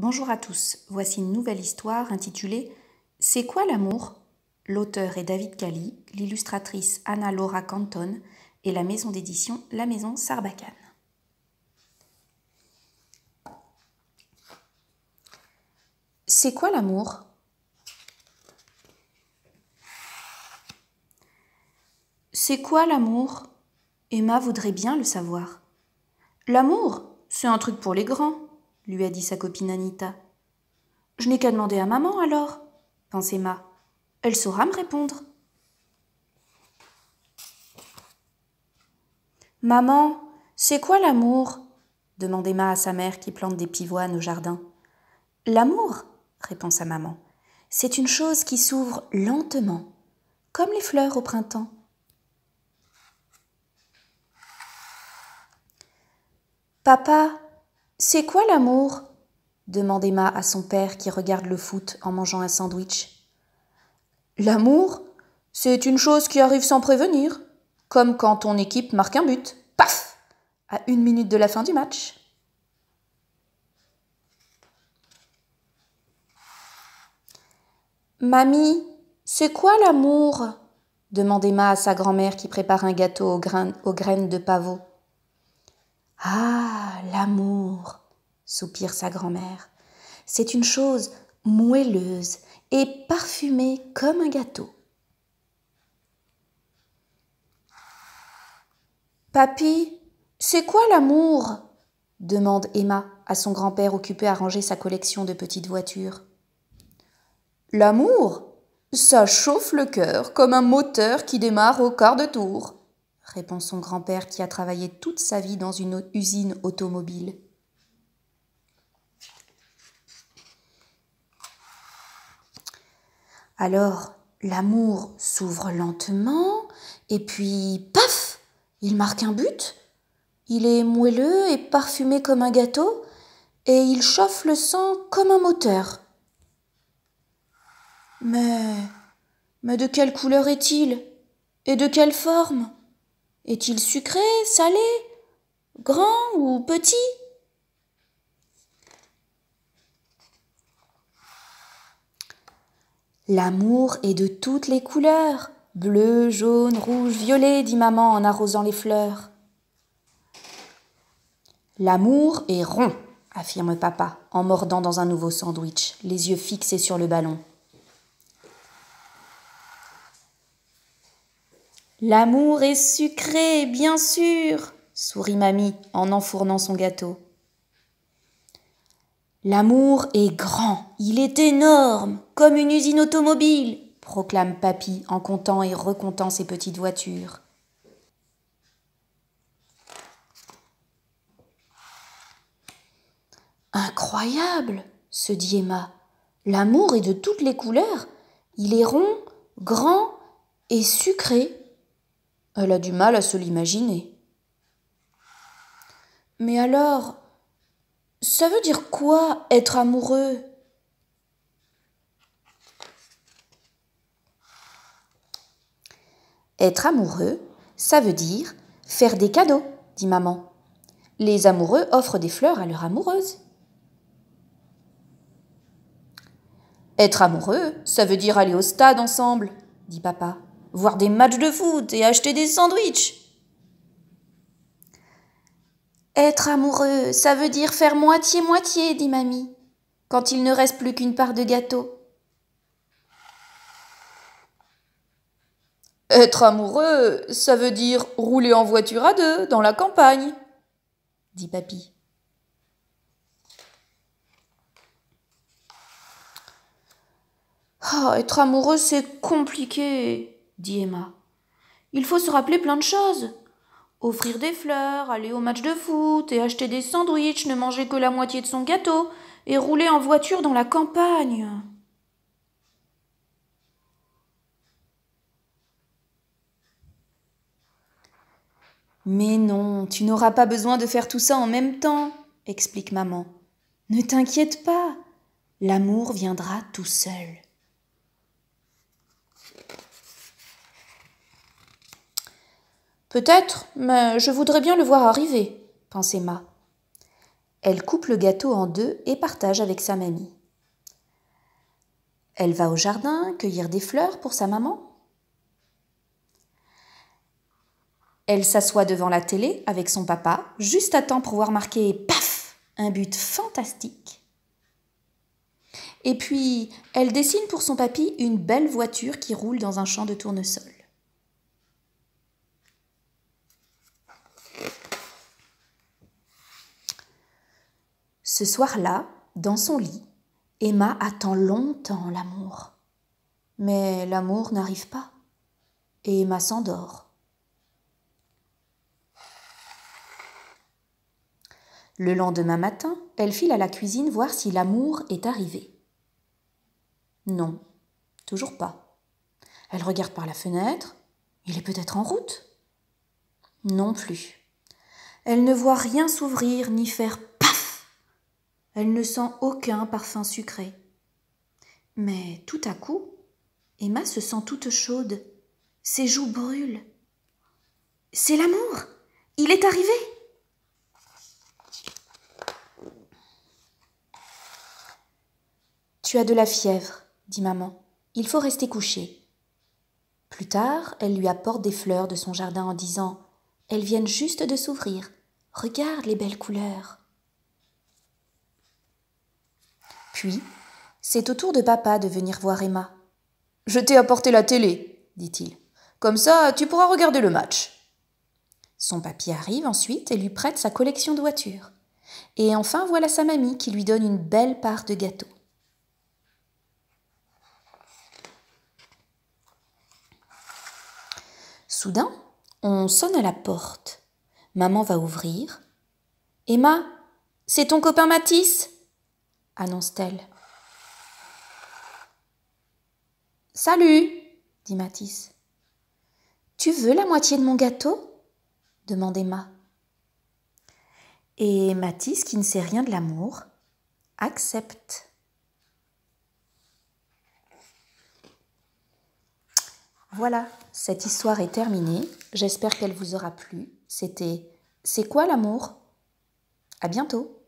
Bonjour à tous, voici une nouvelle histoire intitulée C'est quoi l'amour L'auteur est David Cali, l'illustratrice Anna Laura Canton et la maison d'édition La Maison Sarbacane. C'est quoi l'amour C'est quoi l'amour Emma voudrait bien le savoir. L'amour, c'est un truc pour les grands, lui a dit sa copine Anita. Je n'ai qu'à demander à maman alors, pensait Ma. Elle saura me répondre. Maman, c'est quoi l'amour demandait Ma à sa mère qui plante des pivoines au jardin. L'amour, répond sa maman, c'est une chose qui s'ouvre lentement, comme les fleurs au printemps. Papa, c'est quoi l'amour demande Emma à son père qui regarde le foot en mangeant un sandwich. L'amour, c'est une chose qui arrive sans prévenir, comme quand ton équipe marque un but, paf, à une minute de la fin du match. Mamie, c'est quoi l'amour demande Emma à sa grand-mère qui prépare un gâteau aux, graines de pavot. Ah, l'amour, soupire sa grand-mère. C'est une chose moelleuse et parfumée comme un gâteau. Papy, c'est quoi l'amour demande Emma à son grand-père occupé à ranger sa collection de petites voitures. L'amour, ça chauffe le cœur comme un moteur qui démarre au quart de tour répond son grand-père qui a travaillé toute sa vie dans une usine automobile. Alors, l'amour s'ouvre lentement, et puis, paf, il marque un but. Il est moelleux et parfumé comme un gâteau, et il chauffe le sang comme un moteur. Mais... Mais de quelle couleur est-il Et de quelle forme est-il sucré, salé, grand ou petit L'amour est de toutes les couleurs, bleu, jaune, rouge, violet, dit maman en arrosant les fleurs. L'amour est rond, affirme papa en mordant dans un nouveau sandwich, les yeux fixés sur le ballon. L'amour est sucré, bien sûr, sourit mamie en enfournant son gâteau. L'amour est grand, il est énorme, comme une usine automobile, proclame papy en comptant et recomptant ses petites voitures. Incroyable, se dit Emma. L'amour est de toutes les couleurs. Il est rond, grand et sucré. Elle a du mal à se l'imaginer. Mais alors, ça veut dire quoi être amoureux Être amoureux, ça veut dire faire des cadeaux, dit maman. Les amoureux offrent des fleurs à leur amoureuse. Être amoureux, ça veut dire aller au stade ensemble, dit papa voir des matchs de foot et acheter des sandwichs. Être amoureux, ça veut dire faire moitié-moitié, dit mamie, quand il ne reste plus qu'une part de gâteau. Être amoureux, ça veut dire rouler en voiture à deux dans la campagne, dit papy. Oh, être amoureux, c'est compliqué, dit Emma. Il faut se rappeler plein de choses. Offrir des fleurs, aller au match de foot et acheter des sandwichs, ne manger que la moitié de son gâteau et rouler en voiture dans la campagne. Mais non, tu n'auras pas besoin de faire tout ça en même temps, explique maman. Ne t'inquiète pas, l'amour viendra tout seul. Peut-être, mais je voudrais bien le voir arriver, pense Emma. Elle coupe le gâteau en deux et partage avec sa mamie. Elle va au jardin cueillir des fleurs pour sa maman. Elle s'assoit devant la télé avec son papa, juste à temps pour voir marquer paf un but fantastique. Et puis, elle dessine pour son papy une belle voiture qui roule dans un champ de tournesol. Ce soir-là, dans son lit, Emma attend longtemps l'amour. Mais l'amour n'arrive pas. Et Emma s'endort. Le lendemain matin, elle file à la cuisine voir si l'amour est arrivé. Non, toujours pas. Elle regarde par la fenêtre. Il est peut-être en route Non plus. Elle ne voit rien s'ouvrir ni faire elle ne sent aucun parfum sucré. Mais tout à coup, Emma se sent toute chaude. Ses joues brûlent. C'est l'amour. Il est arrivé. Tu as de la fièvre, dit maman. Il faut rester couché. Plus tard, elle lui apporte des fleurs de son jardin en disant Elles viennent juste de s'ouvrir. Regarde les belles couleurs. Puis, c'est au tour de papa de venir voir Emma. Je t'ai apporté la télé, dit-il. Comme ça, tu pourras regarder le match. Son papy arrive ensuite et lui prête sa collection de voitures. Et enfin, voilà sa mamie qui lui donne une belle part de gâteau. Soudain, on sonne à la porte. Maman va ouvrir. Emma, c'est ton copain Matisse annonce-t-elle. Salut dit Matisse. Tu veux la moitié de mon gâteau demande Emma. Et Matisse, qui ne sait rien de l'amour, accepte. Voilà, cette histoire est terminée. J'espère qu'elle vous aura plu. C'était C'est quoi l'amour À bientôt